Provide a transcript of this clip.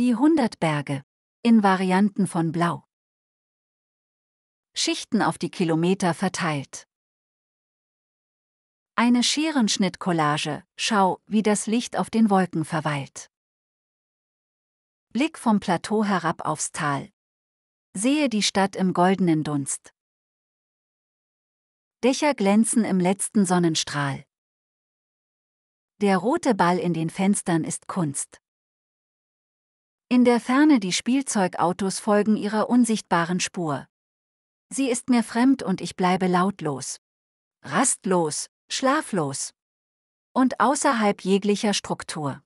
Die 100 Berge. In Varianten von Blau. Schichten auf die Kilometer verteilt. Eine Scherenschnittcollage, schau, wie das Licht auf den Wolken verweilt. Blick vom Plateau herab aufs Tal. Sehe die Stadt im goldenen Dunst. Dächer glänzen im letzten Sonnenstrahl. Der rote Ball in den Fenstern ist Kunst. In der Ferne die Spielzeugautos folgen ihrer unsichtbaren Spur. Sie ist mir fremd und ich bleibe lautlos. Rastlos, schlaflos. Und außerhalb jeglicher Struktur.